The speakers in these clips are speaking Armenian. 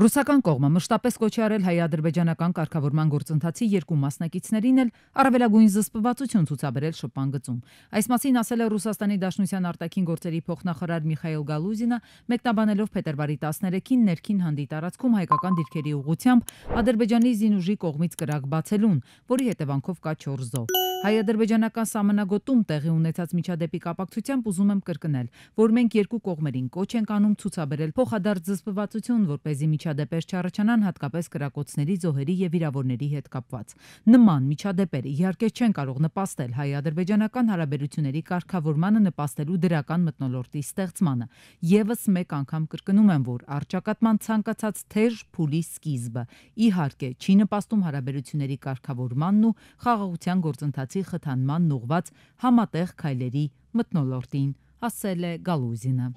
Ռուսական կողմը մշտապես կոչ արել հայ-ադրբեջանական կարգավորման գործընթացի երկու մասնակիցներին էլ առավելագույն զսպվածություն ցուցաբերել շփման գծում։ Այս մասին ասել է Ռուսաստանի Դաշնության արտաքին գործերի փոխնախարար Միխայել Գալուզինը, մեկնաբանելով փետրվարի 13-ին ներքին հանդիտարացքում հայկական դիրքերի ուղությամբ Ադրբեջանի զինուժի կողմից կրակ բացելուն, որի հետևանքով կա 4 զոհ։ Հայ-ադրբեջանական համանագոտում տեղի ունեցած միջադեպի կապակցությամբ ուզում եմ կրկնել, որ մենք երկու կողմերին կոչ ենք անում ցուցաբերել փոխադարձ զսպվածություն, որ เป զի միջադեպեր չառաջանան հատկապես կրակոցների, զոհերի եւ վիրավորների հետ կապված։ Նման միջադեպերը իհարկե չեն կարող նպաստել հայ-ադրբեջանական հարաբերությունների կարգավորմանը նպաստելու դրական մտնոլորտի ստեղծմանը։ Եվս մեկ անգամ կրկնում եմ, որ արճակատման ցանկացած թեժ փուլի սկիզբը իհարկե չի նպաստում հարաբերությունների կարգավորմանն ու խաղաղության գործընթացի խթանման ուղված համատեղ քայլերի մտնոլորտին, ասել է Գալուզինը։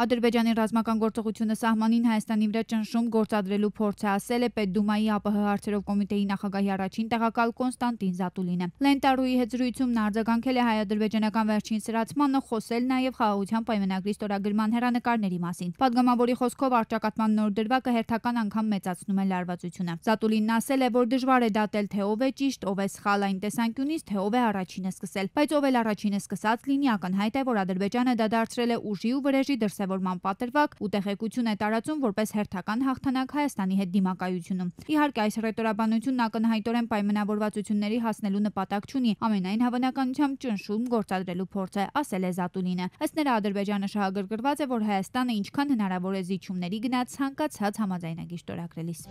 Ադրբեջանի ռազմական գործողությունը սահմանին Հայաստանի վրա ճնշում գործադրելու փորձ է ասել է Պետդումայի ԱՊՀ հարցերով կոմիտեի նախագահի առաջին տեղակալ Կոնստանտին Զատուլինը։ Լենտարուի հետ զրույցում նա արձագանքել է հայ-ադրբեջանական վերջին սրացմանը, խոսել նաև խաղաղության պայմանագրի ստորագրման հերանեկարների մասին։ Պատգամավորի խոսքով արճակատման նոր դրվագը հերթական անգամ մեծացնում է լարվածությունը։ Զատուլինն ասել է, որ դժվար է դատել, թե ով է ճիշտ, ով է սխալ այն տեսանկյունից, թե ով է առաջինը սկսել, բայց ով էլ առաջինը սկսած լինի, ակնհայտ է, որ Ադրբեջանը դա դարձրել է ուժի ու վրեժի դրսե դրսևորման պատրվակ ու տեղեկություն է տարածում որպես հերթական հաղթանակ Հայաստանի հետ դիմակայությունում։ Իհարկե այս ռետորաբանությունն ակնհայտորեն պայմանավորվածությունների հասնելու նպատակ չունի, ամենայն հավանականությամբ ճնշում գործադրելու փորձ է, ասել է Զատուլինը։ Ըստ նրա Ադրբեջանը շահագրգռված է, որ Հայաստանը ինչքան հնարավոր է զիջումների գնաց ցանկացած համաձայնագիր ճտորագրելիս։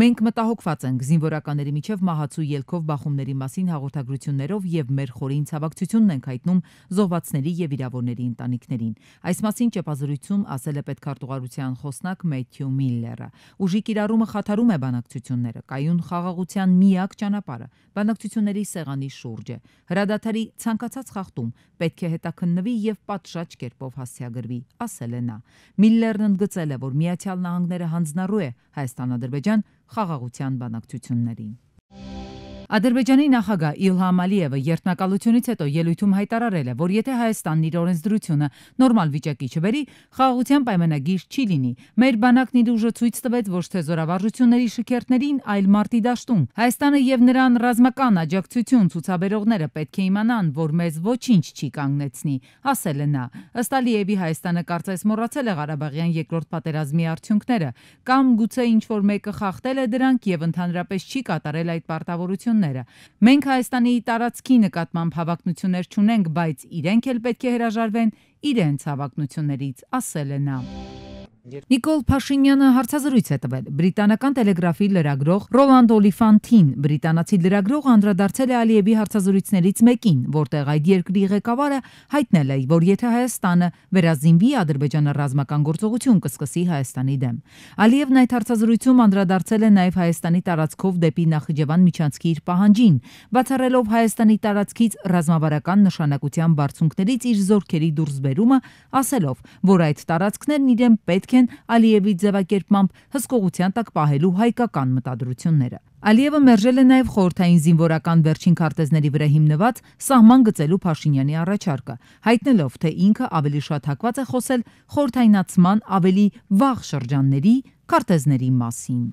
Մենք մտահոգված ենք զինվորականների միջև մահացու ելքով բախումների մասին հաղորդագրություններով եւ մեր խորին ցավակցությունն ենք հայտնում զոհվածների եւ վիրավորների ընտանիքներին։ Այս մասին ճեպազրույցում ասել է պետքարտուղարության խոսնակ Մեթյու Միլլերը։ Ուժի կիրառումը խաթարում է բանակցությունները, կայուն խաղաղության միակ ճանապարհը բանակցությունների սեղանի շուրջ է։ Հրադադարի ցանկացած խախտում պետք է հետաքննվի եւ պատշաճ կերպով հասցեագրվի, ասել է նա։ Միլլերն ընդգծել է, որ Միացյալ Նահանգները հանձնառու է Հայաստան-Ադրբեջան խաղաղության բանակցություններին։ Ադրբեջանի նախագահ Իլհամ Ալիևը երթնակալությունից հետո ելույթում հայտարարել է, որ եթե Հայաստանն իր օրենսդրությունը նորմալ վիճակի չբերի, խաղաղության պայմանագիր չի լինի։ Մեր բանակն իր ուժը ցույց տվեց ոչ թե զորավարժությունների շքերթներին, այլ մարտի դաշտում։ Հայաստանը եւ նրան ռազմական աջակցություն ցուցաբերողները պետք է իմանան, որ մեզ ոչինչ չի կանգնեցնի, ասել է նա։ Ըստ Ալիևի Հայաստանը կարծես մոռացել է Ղարաբաղյան երկրորդ պատերազմի արդյունքները, կամ գուցե ինչ որ մեկը խախտել է դրանք եւ ընդհանրապես չի կատարել այդ պարտավորությունը հավակնությունները։ Մենք Հայաստանի տարածքի նկատմամբ հավակնություններ չունենք, բայց իրենք էլ պետք է հրաժարվեն իրենց հավակնություններից, ասել է նա։ Նիկոլ Փաշինյանը հարցազրույց է տվել բրիտանական տելեգրաֆի լրագրող Ռոլանդ Օլիֆանտին։ Բրիտանացի լրագրողը անդրադարձել է Ալիևի հարցազրույցներից մեկին, որտեղ այդ երկրի ղեկավարը հայտնել է, որ եթե Հայաստանը վերազինվի, Ադրբեջանը ռազմական գործողություն կսկսի Հայաստանի դեմ։ Ալիևն այդ հարցազրույցում անդրադարձել է նաև Հայաստանի տարածքով դեպի Նախիջևան միջանցքի իր պահանջին, բացառելով Հայաստանի տարածքից ռազմավարական նշանակության բարձունքներից իր զորքերի դուրսբերումը, ասելով, որ այդ տարածքներն իրեն պետք պետք են Ալիևի ձևակերպմամբ հսկողության տակ պահելու հայկական մտադրությունները։ Ալիևը մերժել է նաև խորհրդային զինվորական վերջին քարտեզների վրա հիմնված սահման գծելու Փաշինյանի առաջարկը, հայտնելով, թե ինքը ավելի շատ հակված է խոսել խորհրդայնացման ավելի վաղ շրջանների քարտեզների մասին։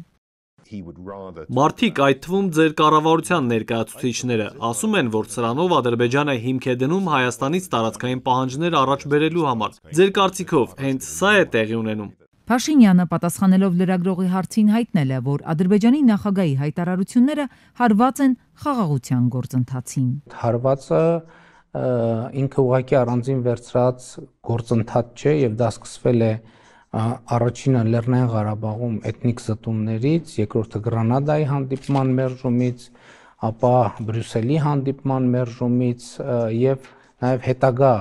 Մարդիկ, այդ թվում ձեր կառավարության ներկայացուցիչները, ասում են, որ սրանով Ադրբեջանը հիմք է դնում Հայաստանից տարածքային պահանջներ առաջ բերելու համար։ Ձեր կարծիքով հենց սա է տեղի ունենում։ Փաշինյանը պատասխանելով լրագրողի հարցին հայտնել է, որ Ադրբեջանի նախագահի հայտարարությունները հարված են խաղաղության գործընթացին։ Հարվածը ինքը ուղղակի առանձին վերծրած գործընթաց չէ եւ դա սկսվել է առաջինը Լեռնային Ղարաբաղում էթնիկ զտումներից, երկրորդը Գրանադայի հանդիպման մերժումից, ապա Բրյուսելի հանդիպման մերժումից եւ նաեւ հետագա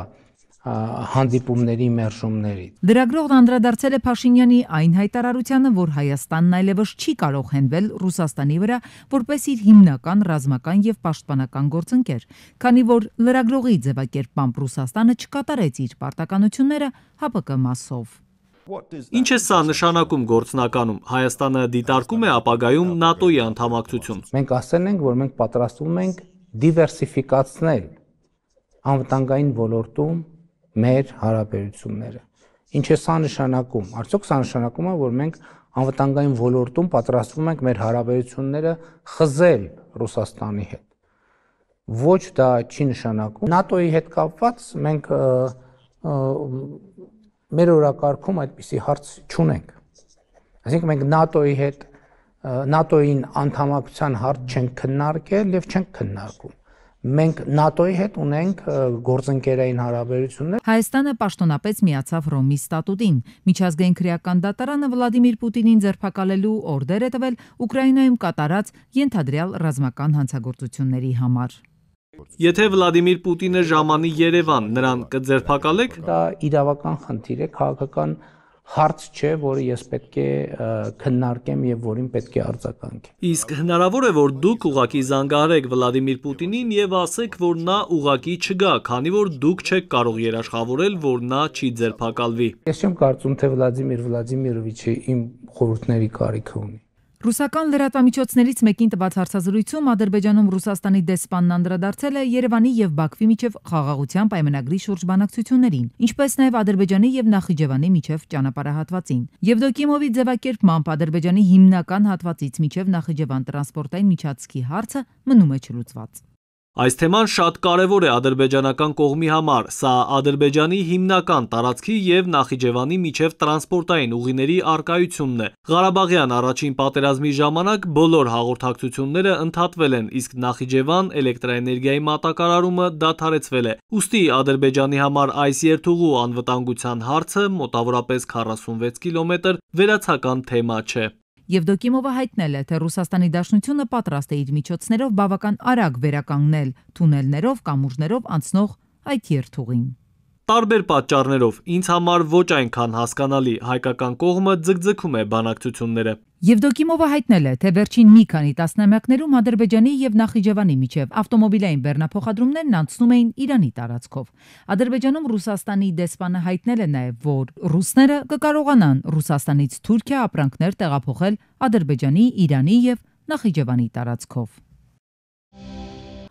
հանդիպումների մերժումներից։ Լրագրողն անդրադարձել է Փաշինյանի այն հայտարարությանը, որ Հայաստանն այլևս չի կարող հենվել Ռուսաստանի վրա, որպես իր հիմնական ռազմական եւ պաշտպանական գործընկեր, քանի որ լրագրողի ձևակերպամբ Ռուսաստանը չկատարեց իր պարտականությունները ՀԱՊԿ մասով։ Ինչ է սա նշանակում գործնականում։ Հայաստանը դիտարկում է ապագայում ՆԱՏՕ-ի անդամակցություն։ Մենք ասել ենք, որ մենք պատրաստվում ենք դիվերսիֆիկացնել անվտանգային ոլորտում մեր հարաբերությունները։ Ինչ է սա նշանակում։ Արդյոք սա նշանակում է, որ մենք անվտանգային ոլորտում պատրաստվում ենք մեր հարաբերությունները խզել Ռուսաստանի հետ։ Ոչ դա չի նշանակում։ ՆԱՏՕ-ի հետ կապված մենք մեր օրակարգում այդպիսի հարց չունենք։ Այսինքն մենք ՆԱՏՕ-ի հետ ՆԱՏՕ-ին անդամակցության հարց չենք քննարկել եւ չենք քննարկում։ Մենք ՆԱՏՕ-ի հետ ունենք գործընկերային հարաբերություններ։ Հայաստանը պաշտոնապես միացավ Ռոմի ստատուտին։ Միջազգային քրեական դատարանը Վլադիմիր Պուտինին ձերբակալելու օրդեր է տվել Ուկրաինայում կատարած ենթադրյալ ռազմական հանցագործությունների համար։ Եթե Վլադիմիր Պուտինը ժամանի Երևան, նրան կձերբակալեք։ Դա իրավական խնդիր է, քաղաքական հարց չէ, որը ես պետք է քննարկեմ եւ որին պետք է արձագանքեմ։ Իսկ հնարավոր է, որ դուք ուղակի զանգահարեք Վլադիմիր Պուտինին եւ ասեք, որ նա ուղակի չգա, քանի որ դուք չեք կարող երաշխավորել, որ նա չի ձերբակալվի։ Ես չեմ կարծում, թե Վլադիմիր Վլադիմիրովիչը իմ խորհուրդների կարիք ունի։ Ռուսական լրատվամիջոցներից մեկին տված հարցազրույցում Ադրբեջանում Ռուսաստանի դեսպանն անդրադարձել է Երևանի եւ Բաքվի միջև խաղաղության պայմանագրի շուրջ բանակցություններին, ինչպես նաեւ Ադրբեջանի եւ Նախիջևանի միջև ճանապարհահատվածին։ Եվդոկիմովի ձևակերպմամբ Ադրբեջանի հիմնական հատվածից միջև Նախիջևան տրանսպորտային միջանցքի հարցը մնում է չլուծված։ Այս թեման շատ կարևոր է ադրբեջանական կողմի համար։ Սա Ադրբեջանի հիմնական տարածքի եւ Նախիջևանի միջև տրանսպորտային ուղիների արկայությունն է։ Ղարաբաղյան առաջին պատերազմի ժամանակ բոլոր հաղորդակցությունները ընդհատվել են, իսկ Նախիջևան էլեկտրաէներգիայի մատակարարումը դադարեցվել է։ Ոստի Ադրբեջանի համար այս երթուղու անվտանգության հարցը մոտավորապես 46 կիլոմետր վերացական թեմա չէ։ Եվդոկիմովը հայտնել է, թե Ռուսաստանի Դաշնությունը պատրաստ է իր միջոցներով բավական արագ վերականգնել թունելներով կամ ուժներով անցնող այդ երթուղին։ Տարբեր պատճառներով ինձ համար ոչ այնքան հասկանալի հայկական կողմը ձգձգում է բանակցությունները։ Եվդոկիմովը հայտնել է, թե վերջին մի քանի տասնամյակներում Ադրբեջանի եւ Նախիջևանի միջև ավտոմոբիլային բեռնափոխադրումներն անցնում էին Իրանի տարածքով։ Ադրբեջանում Ռուսաստանի դեսպանը հայտնել է նաեւ, որ ռուսները կկարողանան Ռուսաստանից Թուրքիա ապրանքներ տեղափոխել Ադրբեջանի, Իրանի եւ Նախիջևանի տարածքով։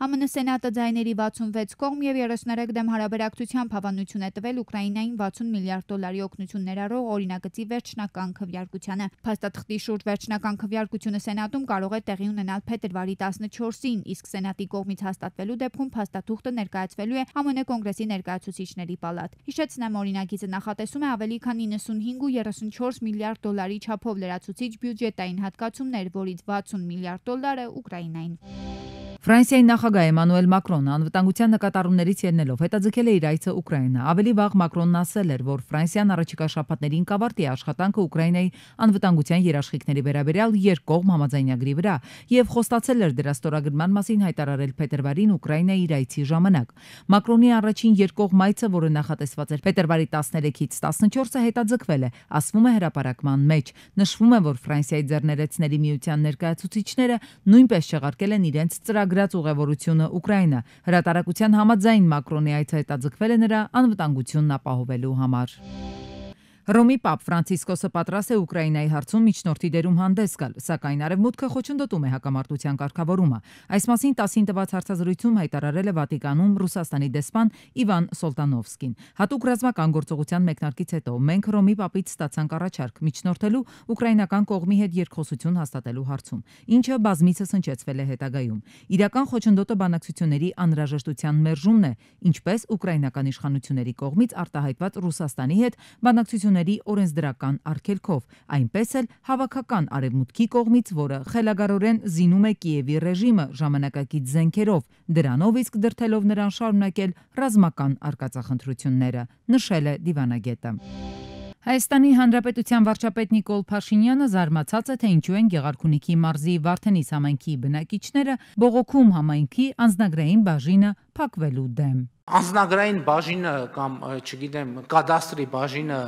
ԱՄՆ Սենատը ձայների 66 կողմ եւ 33 դեմ հարաբերակցությամբ հավանություն է տվել Ուկրաինային 60 միլիարդ դոլարի օգնություն ներառող օրինագծի վերջնական քվեարկությանը։ Փաստաթղթի շուրջ վերջնական քվեարկությունը Սենատում կարող է տեղի ունենալ փետրվարի 14-ին, իսկ Սենատի կողմից հաստատվելու դեպքում փաստաթուղթը ներկայացվելու է ԱՄՆ Կոնգրեսի ներկայացուցիչների պալատ։ Հիշեցնեմ, օրինագիծը նախատեսում է ավելի քան 95 ու 34 միլիարդ դոլարի չափով լրացուցիչ բյուջետային հատկացումներ, որից 60 միլիարդ դոլարը Ուկրաինային։ Ֆրանսիայի նախագահ Էմանուել Մակրոնը անվտանգության նկատառումներից ելնելով հետաձգել է իր այցը Ուկրաինա։ Ավելի վաղ Մակրոնն ասել էր, որ Ֆրանսիան առաջիկա շաբաթներին կավարտի աշխատանքը Ուկրաինայի անվտանգության երաշխիքների վերաբերյալ երկկողմ համաձայնագրի վրա եւ խոստացել էր դրա ստորագրման մասին հայտարարել փետրվարին Ուկրաինայի իր այցի ժամանակ։ Մակրոնի առաջին երկկողմ այցը, որը նախատեսված էր փետրվարի 13-ից 14-ը հետաձգվել է, ասվում է հրապարակման մեջ։ Նշվում է, որ Ֆրանսիայի ձեռներեցների միության ներկայացուցիչները նույնպես շեղարկել են իրենց ծրագրը ստորագրած ուղևորությունը Ուկրաինա։ Հրատարակության համաձայն Մակրոնի այցը հետաձգվել է նրա անվտանգությունն ապահովելու համար։ Thank you Ռոմի Պապ Ֆրանցիսկոսը պատրաստ է Ուկրաինայի հարցում միջնորդի դերում հանդես գալ, սակայն արևմուտքը խոչընդոտում է հակամարտության կարգավորումը։ Այս մասին 10-ին տված հարցազրույցում հայտարարել է Վատիկանում Ռուսաստանի դեսպան Իվան Սոլտանովսկին։ Հատուկ ռազմական գործողության մեկնարկից հետո մենք Ռոմի Պապից ստացանք առաջարկ միջնորդելու ուկրաինական կողմի հետ երկխոսություն հաստատելու հարցում, ինչը բազմիցս հնչեցվել է հետագայում։ Իրական խոչընդոտը բանակցությունների անհրաժեշտության մերժումն է, ինչպես ուկրաինական իշխանությունների կողմից արտահայտված Ռուսաստանի հետ բանակցություն ընկերությունների օրենսդրական արգելքով, այնպես էլ հավաքական արևմուտքի կողմից, որը խելագարորեն զինում է Կիևի ռեժիմը ժամանակակից զենքերով, դրանով իսկ դրթելով նրան շարունակել ռազմական արկածախնդրությունները, նշել է դիվանագետը։ Հայաստանի Հանրապետության վարչապետ Նիկոլ Փաշինյանը զարմացած է, թե ինչու են Գեղարքունիքի մարզի Վարդենիս համայնքի բնակիչները բողոքում համայնքի անձնագրային բաժինը փակվելու դեմ։ Անձնագրային բաժինը կամ չգիտեմ, կադաստրի բաժինը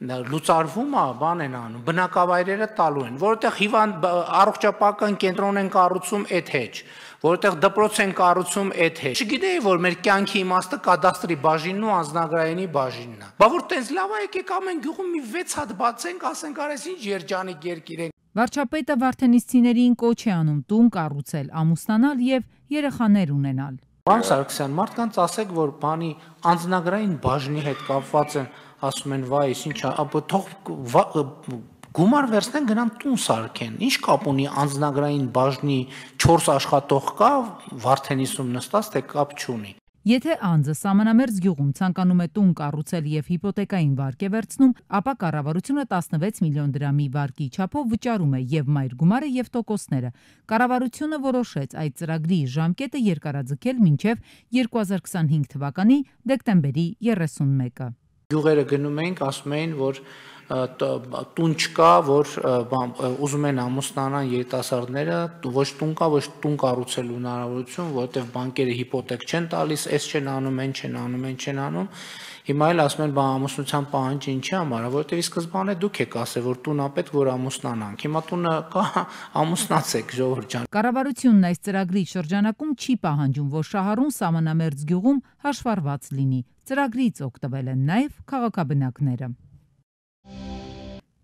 լուծարվում է, բան են անում, բնակավայրերը տալու են, որովհետեղ հիվանդ առողջապահական կենտրոն են կառուցում այդ հեչ, որովհետեղ դպրոց են կառուցում այդ հեչ։ Չգիտեի, որ մեր կյանքի իմաստը կադաստրի բաժինն ու անձնագրայինի բաժինն է։ Բա որ տենց լավ է, եկեք ամեն գյուղում մի 6 հատ բացենք, ասենք արես ինչ երջանիկ երկիր ենք։ Վարչապետը վարդենիստիներին կոչ է անում տուն կառուցել, ամուսնանալ եւ երեխաներ ունենալ։ Պարոն Սարգսյան, մարդկանց ասեք, որ բանի անձնագրային բաժնի հետ կապված են ասում են վայ, ինչա, ապա թող գումար վերցնեն գնան տուն սարքեն։ Ինչ կապ ունի անձնագրային բաժնի 4 աշխատող կա Վարդենիսում նստած, թե կապ չունի։ Եթե անձը Սամանամերձ գյուղում ցանկանում է տուն կառուցել եւ հիպոթեկային վարկե վերցնում, ապա կառավարությունը 16 միլիոն դրամի վարկի չափով վճարում է եւ մայր գումարը եւ տոկոսները։ Կառավարությունը որոշեց այդ ծրագրի ժամկետը երկարաձգել մինչեւ 2025 թվականի դեկտեմբերի 31-ը գյուղերը գնում էինք, ասում էին, որ տուն չկա, որ ուզում են ամուսնանան երիտասարդները, ոչ տուն կա, ոչ տուն կառուցելու հնարավորություն, որովհետև բանկերը հիպոթեք չեն տալիս, էս չեն անում, այն չեն անում, այն չեն անում, Հիմա էլ ասում են, բա ամուսնության պահանջը ինչի համար է, որովհետև ի սկզբանե դուք եք ասել, որ տուն ապետ, որ ամուսնանանք։ Հիմա տունը կա, ամուսնացեք, ժողովուրդ ջան։ Կառավարությունն այս ծրագրի շրջանակում չի պահանջում, որ շահառուն սահմանամերձ գյուղում հաշվառված լինի։ Ծրագրից օգտվել են նաև քաղաքաբնակները։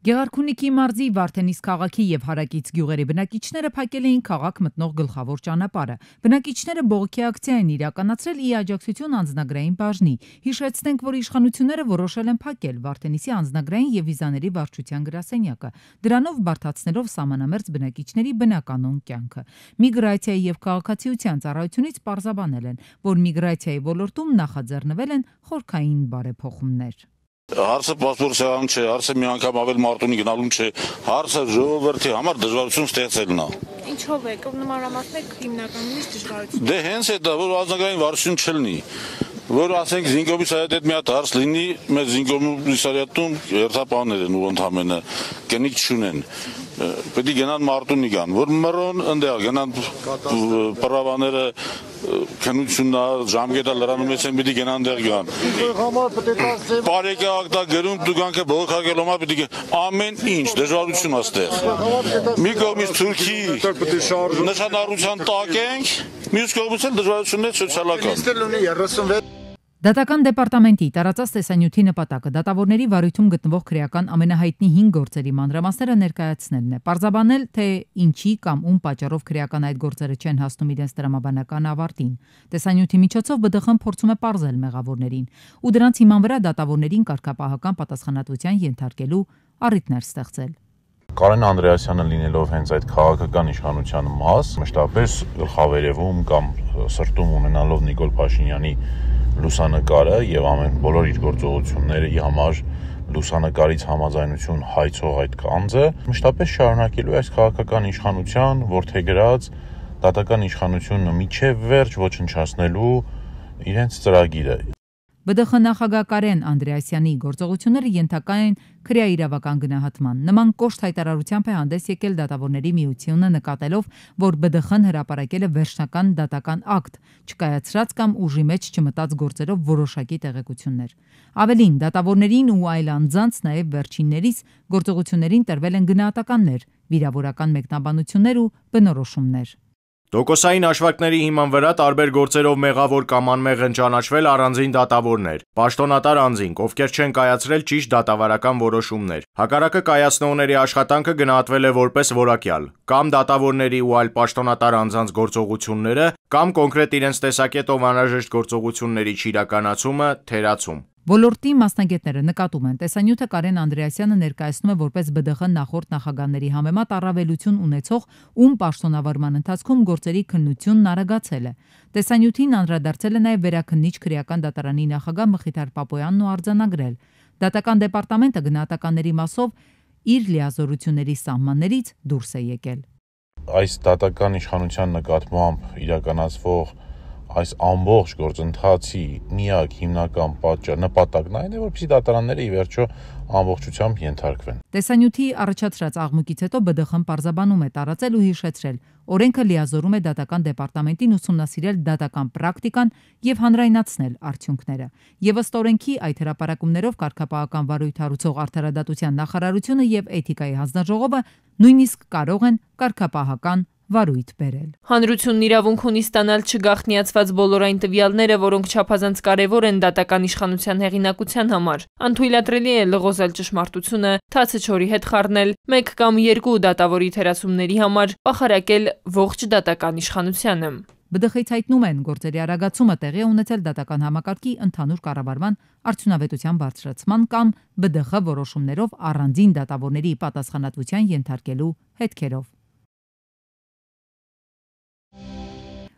Գեղարքունիքի մարզի Վարդենիս քաղաքի եւ Հարակից գյուղերի բնակիչները փակել էին քաղաք մտնող գլխավոր ճանապարհը։ Բնակիչները բողոքի ակցիա են իրականացրել ի աջակցություն անձնագրային բաժնի։ Հիշեցնենք, որ իշխանությունները որոշել են փակել Վարդենիսի անձնագրային եւ վիզաների վարչության գրասենյակը, դրանով բարթացնելով սահմանամերձ բնակիչների բնականոն կյանքը։ Միգրացիայի եւ քաղաքացիության ծառայությունից պարզաբանել են, որ միգրացիայի ոլորտում նախաձեռնվել են խորքային բարեփոխումներ։ Հարցը պասպորտային չէ, հարցը մի անգամ ավել մարտունի գնալուն չէ, հարցը ժողովրդի համար դժվարություն ստեղծելն է։ Ինչով է նմանրամասնեք հիմնականում դժվարություն։ Դե հենց է դա, որ ազգային վարություն չլինի որ ասենք Զինգոբի Սարյատետ մի հատ հարց լինի, մեր Զինգոբի Սարյատում հերթապաններ են ու ընդամենը, կնիկ չունեն պետք է գնան Մարտունիգան, որ մռոն ընդեղ գնան պրավաները քնություննա ժամկետը լրանում ես են պիտի գնան դեղ գան։ Բարեկարգտա գրում դուգանքը բողոքակելոմա պիտի ամեն ինչ դժվարություն աստեղ։ Մի կողմից Թուրքի նշանառության տակ ենք, մյուս կողմից էլ դժվարություններ սոցիալական։ Մինիստր լունի 36 Դատական դեպարտամենտի տարածած տեսանյութի նպատակը դատավորների վարույթում գտնվող քրեական ամենահայտնի 5 գործերի մանրամասները ներկայացնելն է։ Պարզաբանել, թե ինչի կամ ում պատճառով քրեական այդ գործերը չեն հասնում իրենց դրամաբանական ավարտին։ Տեսանյութի միջոցով ԲԴԽ-ն փորձում է ողրել մեղավորներին ու դրանց հիման վրա դատավորներին կարգապահական պատասխանատվության ենթարկելու առիթներ ստեղծել։ Կարեն Անդրեասյանը լինելով հենց այդ քաղաքական իշխանության մաս, մշտապես գլխավերևում կամ սրտում ունենալով Նիկոլ Փաշինյանի լուսանկարը եւ ամեն բոլոր իր գործողությունների համար լուսանկարից համաձայնություն հայցող այդ կանձը մշտապես շարունակելու այս քաղաքական իշխանության որթեգրած դատական իշխանությունը միջև վերջ ոչնչացնելու իրենց ծրագիրը ԲԴԽ նախագահ Կարեն Անդրեասյանի գործողությունները ենթակա են քրեաիրավական գնահատման։ Նման կոշտ հայտարարությամբ է հանդես եկել դատավորների միությունը նկատելով, որ ԲԴԽ-ն հրապարակել է վերջնական դատական ակտ, չկայացրած կամ ուժի մեջ չմտած գործերով որոշակի տեղեկություններ։ Ավելին, դատավորներին ու այլ անձանց նաև վերջիններիս գործողություններին տրվել են գնահատականներ, վիրավորական մեկնաբանություններ ու բնորոշումներ։ Տոկոսային հաշվարկների հիման վրա տարբեր գործերով մեղավոր կամ անմեղ են ճանաչվել առանձին դատավորներ, պաշտոնատար անձինք, ովքեր չեն կայացրել ճիշտ դատավարական որոշումներ։ Հակառակը կայացնողների աշխատանքը գնահատվել է որպես որակյալ, կամ դատավորների ու այլ պաշտոնատար անձանց գործողությունները, կամ կոնկրետ իրենց տեսակետով անհրաժեշտ գործողությունների չիրականացումը, թերացում։ Ոլորտի մասնագետները նկատում են, տեսանյութը Կարեն Անդրեասյանը ներկայացնում է որպես ԲԴԽ նախորդ նախագահների համեմատ առավելություն ունեցող, ում պաշտոնավարման ընթացքում գործերի քննությունն արագացել է։ Տեսանյութին անդրադարձել է նաև վերաքննիչ քրեական դատարանի նախագահ Մխիթար Պապոյանն ու արձանագրել. Դատական դեպարտամենտը գնահատականների մասով իր լիազորությունների սահմաններից դուրս է եկել այս դատական իշխանության նկատմամբ իրականացվող այս ամբողջ գործընթացի միակ հիմնական պատճառ նպատակն այն է, որպեսզի դատարանները ի վերջո ամբողջությամբ ենթարկվեն։ Տեսանյութի առաջացրած աղմուկից հետո ԲԴԽ-ն պարզաբանում է տարածել ու հիշեցրել. օրենքը լիազորում է դատական դեպարտամենտին ուսումնասիրել դատական պրակտիկան եւ հանրայնացնել արդյունքները։ Եվ ըստ օրենքի այդ հրապարակումներով կարգապահական վարույթ հարուցող արդարադատության նախարարությունը եւ էթիկայի հանձնաժողովը նույնիսկ կարող են կարգապահական վարույթ բերել։ Հանրությունն իրավունք ունի ստանալ չգաղտնիացված բոլոր այն տվյալները, որոնք չափազանց կարևոր են դատական իշխանության հեղինակության համար։ Անթույլատրելի է լղոզել ճշմարտությունը, թացը չորի հետ խառնել, մեկ կամ երկու դատավորի թերացումների համար պախարակել ողջ դատական իշխանությանը։ ԲԴԽ-ից հայտնում են գործերի արագացումը տեղի է ունեցել դատական համակարգի ընդհանուր կառավարման արդյունավետության բարձրացման կամ ԲԴԽ որոշումներով առանձին դատավորների պատասխանատվության ենթարկելու հետքերով։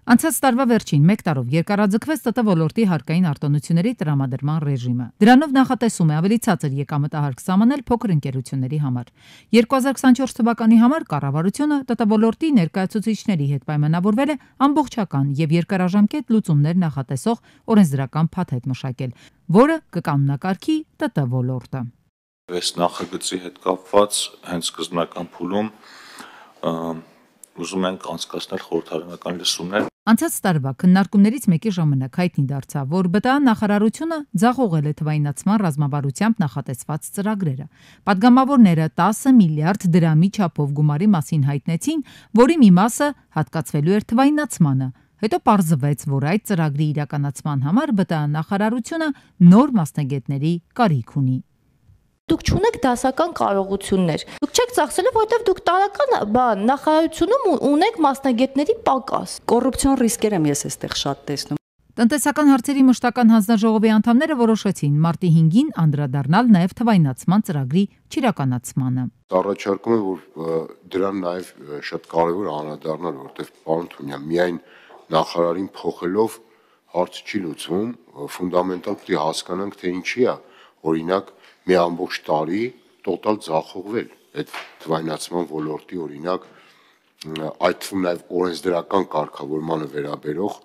Անցած տարվա վերջին 1 տարով երկարաձգվեց ՏՏ ոլորտի հարկային արտոնությունների տրամադրման ռեժիմը։ Դրանով նախատեսում է ավելի ցածր եկամտահարկ սահմանել փոքր ընկերությունների համար։ 2024 թվականի համար կառավարությունը ՏՏ ոլորտի ներկայացուցիչների հետ պայմանավորվել է ամբողջական եւ երկարաժամկետ լուծումներ նախատեսող օրենսդրական փաթեթ մշակել, որը կկանոնակարգի ՏՏ ոլորտը։ Այս նախագծի հետ կապված հենց սկզբնական փուլում ուզում ենք անցկացնել խորհրդարանական լսումներ։ Անցած տարվա քննարկումներից մեկի ժամանակ հայտնի դարձավ, որ ԲՏԱ նախարարությունը ձախողել է թվայնացման ռազմավարությամբ նախատեսված ծրագրերը։ Պատգամավորները 10 միլիարդ դրամի չափով գումարի մասին հայտնեցին, որի մի մասը հատկացվելու էր թվայնացմանը։ Հետո պարզվեց, որ այդ ծրագրի իրականացման համար ԲՏԱ նախարարությունը նոր մասնագետների կարիք ունի դուք չունեք դասական կարողություններ։ Դուք չեք ծախսելու, որովհետև դուք տարական բան նախարարությունում ունեք մասնագետների պակաս։ Կոռուպցիոն ռիսկեր եմ ես էստեղ շատ տեսնում։ Տնտեսական հարցերի մշտական հանձնաժողովի անդամները որոշեցին մարտի 5-ին անդրադառնալ նաև թվայնացման ծրագրի չիրականացմանը։ Առաջարկում է, որ դրան նաև շատ կարևոր անդրադառնալ, որտեղ պարոն Թումյան միայն նախարարին փոխելով հարց չի լուծվում, ֆունդամենտալ պետք է հասկանանք, թե ինչի է օրինակ մի ամբողջ տարի տոտալ ձախողվել այդ թվայնացման ոլորտի օրինակ այդ թվում նաև օրենսդրական կարգավորմանը վերաբերող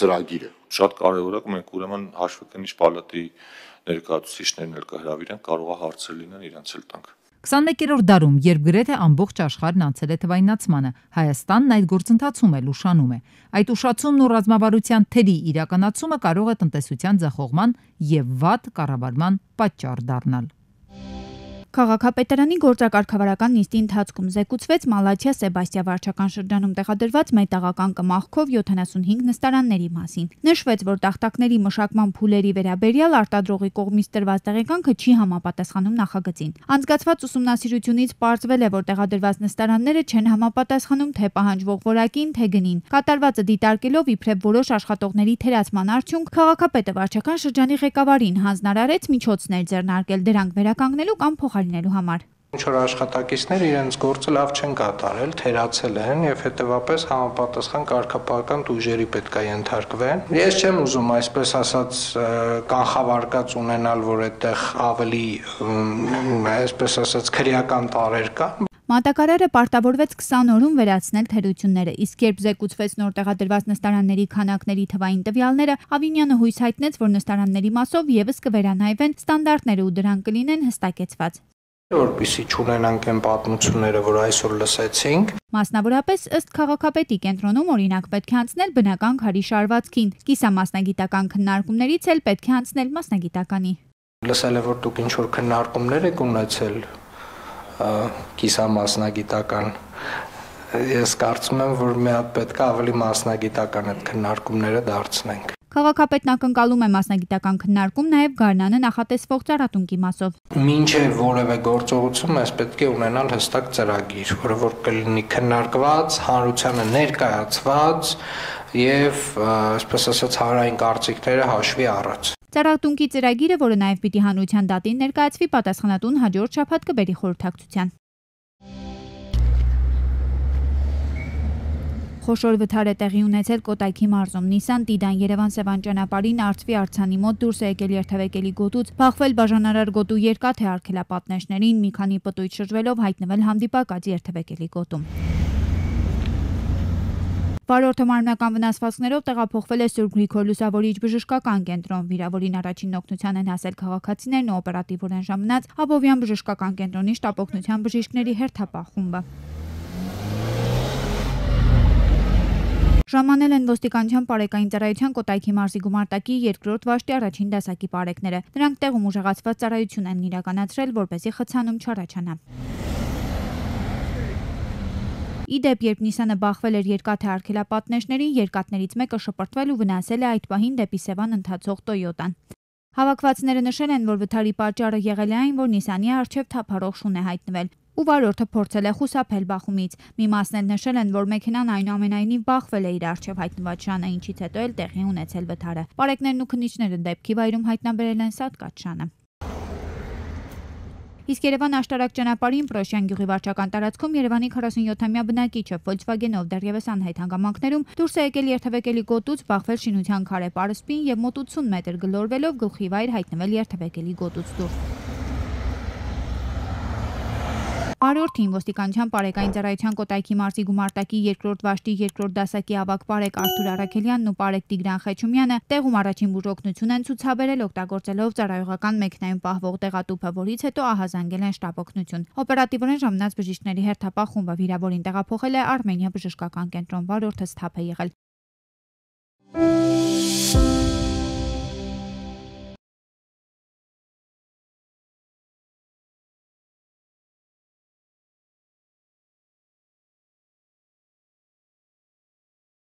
ծրագիրը։ Շատ կարևոր է մենք ուրեմն հաշվեկնիչ պալատի ներկայացուցիչներն էլ կհրավիրեն, կարող է հարցեր լինեն, իրենց էլ տանք։ 21-րդ դարում, երբ գրեթե ամբողջ աշխարհն անցել է թվայնացմանը, Հայաստանն այդ գործընթացում էլ ուշանում է։ Այդ ուշացումն ու ռազմավարության թերի իրականացումը կարող է տնտեսության ձախողման եւ վատ կառավարման պատճառ դառնալ։ Քաղաքապետարանի գործակարգավարական նիստի ընթացքում զեկուցվեց Մալաթիա Սեբաստիա վարչական շրջանում տեղադրված մետաղական կմախքով 75 նստարանների մասին։ Նշվեց, որ տախտակների մշակման փուլերի վերաբերյալ արտադրողի կողմից տրված տեղեկանքը չի համապատասխանում նախագծին։ Անցկացված ուսումնասիրությունից պարզվել է, որ տեղադրված նստարանները չեն համապատասխանում թե պահանջվող որակին, թե գնին։ Կատարվածը դիտարկելով իբրև որոշ աշխատողների թերացման արդյունք քաղաքապետը վարչական շրջանի ղեկավարին հանձնարարեց միջոցներ ձեռնարկել դրանք վերականգնելու կամ փոխարինել դադարեցնելու համար։ Ինչ որ աշխատակիցները իրենց գործը լավ չեն կատարել, թերացել են եւ հետեւապես համապատասխան կարգապահական դույժերի պետք է ենթարկվեն։ Ես չեմ ուզում այսպես ասած կանխավարկած ունենալ, որ այդտեղ ավելի այսպես ասած քրեական տարեր կա։ Մատակարարը պարտավորվեց 20 օրում վերացնել թերությունները, իսկ երբ զեկուցվեց նոր տեղադրված նստարանների քանակների թվային տվյալները, Ավինյանը հույս հայտնեց, որ նստարանների մասով եւս կվերանայվեն ստանդարտները ու դրանք կլինեն հստակեցված որպիսի չունենանք այն պատմությունները, որ այսօր լսեցինք։ Մասնավորապես ըստ քաղաքապետի կենտրոնում օրինակ պետք է անցնել բնական քարի շարվածքին։ Կիսամասնագիտական քննարկումներից էլ պետք է անցնել մասնագիտականի։ Լսել եմ, որ դուք ինչ որ քննարկումներ եք ունեցել կիսամասնագիտական ես կարծում եմ, որ մի հատ պետք է ավելի մասնագիտական այդ քննարկումները դարձնենք։ Քաղաքապետն ակնկալում է մասնագիտական քննարկում նաև Գառնանը նախատեսվող ճարատունկի մասով։ Մինչև որևէ գործողություն ես պետք է ունենալ հստակ ծրագիր, որը որ կլինի քննարկված, հանրությանը ներկայացված եւ, այսպես ասած, հանրային կարծիքները հաշվի առած։ Ճարատունկի ծրագիրը, որը նաև պիտի հանրության դատին ներկայացվի, պատասխանատուն հաջորդ շաբաթ կբերի խորհրդակցության։ Խոշոր վթար է տեղի ունեցել Կոտայքի մարզում։ Նիսան Տիդան Երևան Սևան ճանապարհին Արծվի արցանի մոտ դուրս է եկել երթևեկելի գոտուց, փախվել բաժանարար գոտու երկաթ է արկելապատնեշներին, մի քանի պտույտ շրջվելով հայտնվել հանդիպակաց երթևեկելի գոտում։ Վարորդը մարմնական վնասվածքներով տեղափոխվել է Սուրբ Գրիգոր Լուսավորիչ բժշկական կենտրոն։ Վիրավորին առաջին օգնության են հասել քաղաքացիներն ու օպերատիվորեն ժամանած Աբովյան բժշկական կենտրոնի շտապօգնության բժիշկների հերթապահ խումբը։ Ժամանել են ոստիկանության Պարեկային ծառայության Կոտայքի մարզի գումարտակի 2-րդ վաշտի առաջին դասակի պարեկները։ Նրանք տեղում ուժեղացված ծառայություն են իրականացրել, որպեսզի խցանում չառաջանա։ Իդեպ, երբ Նիսանը բախվել էր երկաթե արգելապատնեշների, երկատներից մեկը շպրտվել ու վնասել է այդ պահին դեպի Սևան ընթացող Toyota-ն։ Հավաքվածները նշել են, որ վթարի պատճառը եղել է այն, որ Նիսանի արջև թափարող շուն է հայտնվել ու վարորդը փորձել է խուսափել բախումից։ Մի մասն էլ նշել են, որ մեքենան այնուամենայնիվ բախվել է իր արչև հայտնված շանը, ինչից հետո էլ տեղի ունեցել վթարը։ Պարեկներն ու քնիչները դեպքի վայրում հայտնաբերել են Սատկատ շանը։ Իսկ Երևան աշտարակ ճանապարհին Պրոշյան գյուղի վարչական տարածքում Երևանի 47-ամյա բնակիչը Volkswagen-ով դեռևս անհայտ հանգամանքներում դուրս է եկել երթևեկելի գոտուց բախվել շինության քարե պարսպին եւ մոտ 80 մետր գլորվելով գլխի վայր հայտնվել երթևեկելի գոտուց դուրս։ Արորթին ոստիկանության բարեկային ծառայության Կոտայքի մարզի գումարտակի 2-րդ վաշտի 2-րդ դասակի ավակ բարեկ Արթուր Արաքելյանն ու բարեկ Տիգրան Խեչումյանը տեղում առաջին բուժօգնություն են ցուցաբերել օգտագործելով ծառայողական մեքենայում պահվող տեղատուփը, որից հետո ահազանգել են շտաբօգնություն։ Օպերատիվորեն ժամանած բժիշկների հերթապահ խումբը վիրավորին տեղափոխել է Արմենիա բժշկական կենտրոն, վարորդը սթափ է եղել։ Thank you